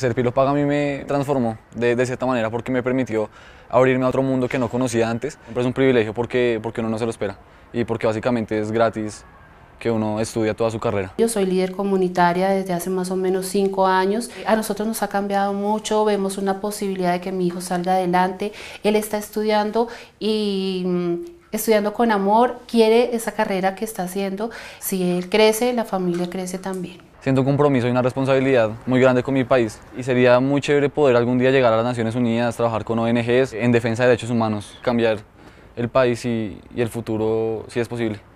Ser Paga a mí me transformó de, cierta manera porque me permitió abrirme a otro mundo que no conocía antes. es un privilegio porque, porque uno no se lo espera y porque básicamente es gratis que uno estudia toda su carrera. Yo soy líder comunitaria desde hace más o menos cinco años. A nosotros nos ha cambiado mucho, vemos una posibilidad de que mi hijo salga adelante. Él está estudiando y mm, estudiando con amor, quiere esa carrera que está haciendo. Si él crece, la familia crece también siento un compromiso y una responsabilidad muy grande con mi país y sería muy chévere poder algún día llegar a las Naciones Unidas, trabajar con ONGs en defensa de derechos humanos, cambiar el país y, y el futuro si es posible.